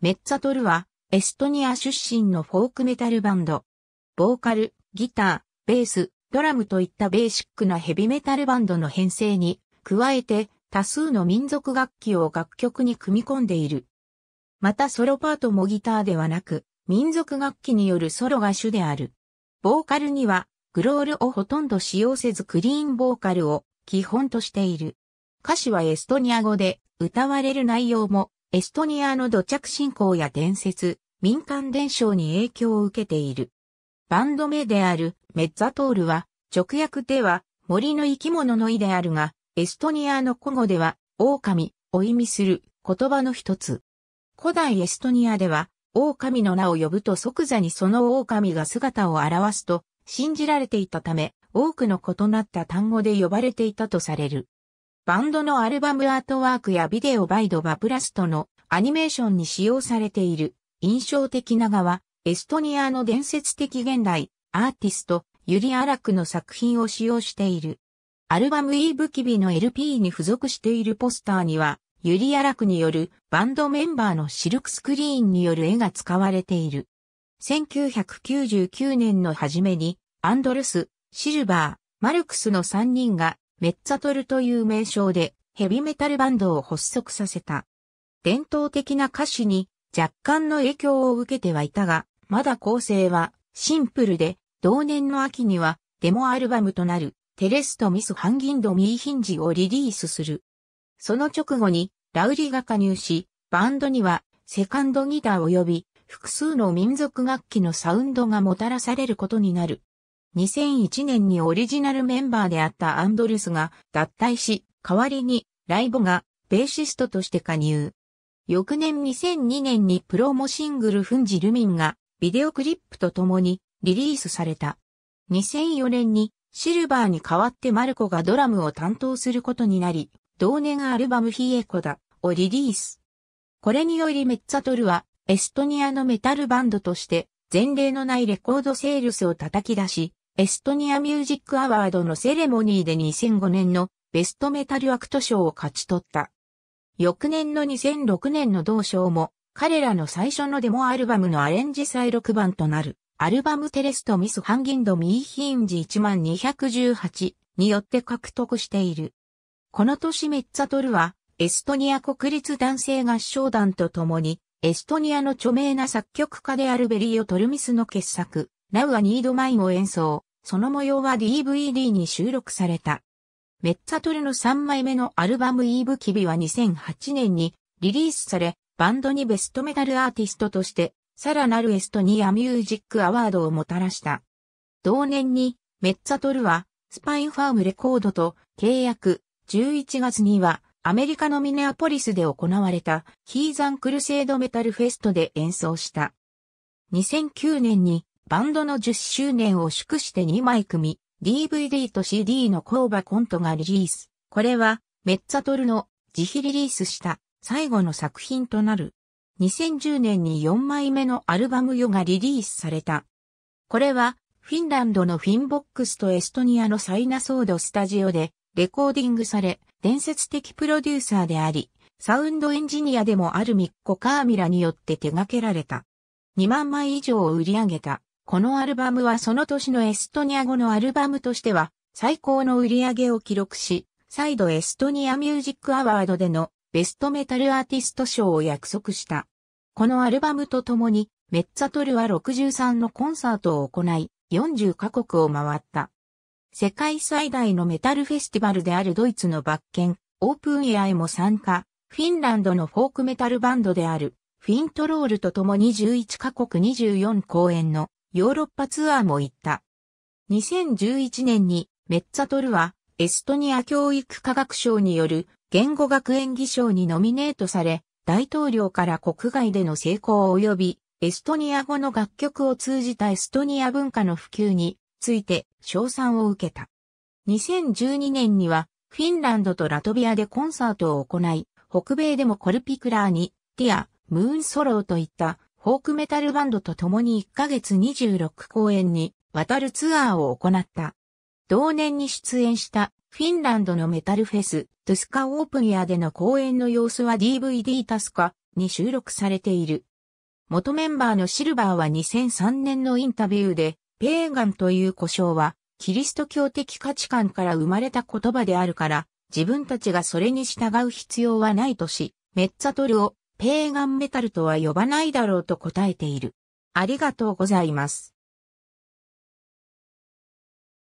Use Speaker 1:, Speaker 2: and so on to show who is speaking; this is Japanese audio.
Speaker 1: メッツァトルは、エストニア出身のフォークメタルバンド。ボーカル、ギター、ベース、ドラムといったベーシックなヘビメタルバンドの編成に、加えて多数の民族楽器を楽曲に組み込んでいる。またソロパートもギターではなく、民族楽器によるソロが主である。ボーカルには、グロールをほとんど使用せずクリーンボーカルを基本としている。歌詞はエストニア語で、歌われる内容もエストニアの土着信仰や伝説、民間伝承に影響を受けている。バンド名であるメッザトールは、直訳では森の生き物の意であるが、エストニアの古語では、狼を意味する言葉の一つ。古代エストニアでは、狼の名を呼ぶと即座にその狼が姿を現すと信じられていたため、多くの異なった単語で呼ばれていたとされる。バンドのアルバムアートワークやビデオバイドバプラストのアニメーションに使用されている印象的な側、エストニアの伝説的現代アーティストユリ・アラクの作品を使用している。アルバムイーブキビの LP に付属しているポスターにはユリ・アラクによるバンドメンバーのシルクスクリーンによる絵が使われている。1999年の初めにアンドルス、シルバー、マルクスの3人がメッツァトルという名称でヘビメタルバンドを発足させた。伝統的な歌詞に若干の影響を受けてはいたが、まだ構成はシンプルで、同年の秋にはデモアルバムとなるテレストミスハンギンドミーヒンジをリリースする。その直後にラウリが加入し、バンドにはセカンドギター及び複数の民族楽器のサウンドがもたらされることになる。2001年にオリジナルメンバーであったアンドルスが脱退し、代わりにライボがベーシストとして加入。翌年2002年にプロモシングルフンジルミンがビデオクリップと共にリリースされた。2004年にシルバーに代わってマルコがドラムを担当することになり、同年アルバムヒエコダをリリース。これによりメッツァトルはエストニアのメタルバンドとして前例のないレコードセールスを叩き出し、エストニアミュージックアワードのセレモニーで2005年のベストメタルアクト賞を勝ち取った。翌年の2006年の同賞も彼らの最初のデモアルバムのアレンジ再録版となるアルバムテレストミスハンギンドミーヒンジ1218によって獲得している。この年メッツァトルはエストニア国立男性合唱団と共にエストニアの著名な作曲家であるベリーオ・トルミスの傑作、ナウア・ニード・マインを演奏。その模様は DVD に収録された。メッツァトルの3枚目のアルバムイーブキビは2008年にリリースされ、バンドにベストメダルアーティストとして、さらなるエストニアミュージックアワードをもたらした。同年に、メッツァトルは、スパインファームレコードと契約、11月には、アメリカのミネアポリスで行われた、ヒーザンクルセイドメタルフェストで演奏した。2009年に、バンドの10周年を祝して2枚組、DVD と CD の工場コントがリリース。これは、メッツァトルの自費リリースした最後の作品となる。2010年に4枚目のアルバムヨがリリースされた。これは、フィンランドのフィンボックスとエストニアのサイナソードスタジオでレコーディングされ、伝説的プロデューサーであり、サウンドエンジニアでもあるミッコ・カーミラによって手掛けられた。2万枚以上を売り上げた。このアルバムはその年のエストニア語のアルバムとしては最高の売り上げを記録し、再度エストニアミュージックアワードでのベストメタルアーティスト賞を約束した。このアルバムと共に、メッツァトルは63のコンサートを行い、40カ国を回った。世界最大のメタルフェスティバルであるドイツのバッケン、オープンエアへも参加、フィンランドのフォークメタルバンドである、フィントロールと共に11カ国24公演のヨーロッパツアーも行った。2011年にメッツァトルはエストニア教育科学賞による言語学演技賞にノミネートされ、大統領から国外での成功及びエストニア語の楽曲を通じたエストニア文化の普及について賞賛を受けた。2012年にはフィンランドとラトビアでコンサートを行い、北米でもコルピクラーに、ティア、ムーンソローといったフォークメタルバンドと共に1ヶ月26公演に渡るツアーを行った。同年に出演したフィンランドのメタルフェス、トゥスカオープンヤでの公演の様子は DVD タスカに収録されている。元メンバーのシルバーは2003年のインタビューで、ペーガンという故障は、キリスト教的価値観から生まれた言葉であるから、自分たちがそれに従う必要はないとし、メッツァトルをペーガンメタルとは呼ばないだろうと答えている。ありがとうございます。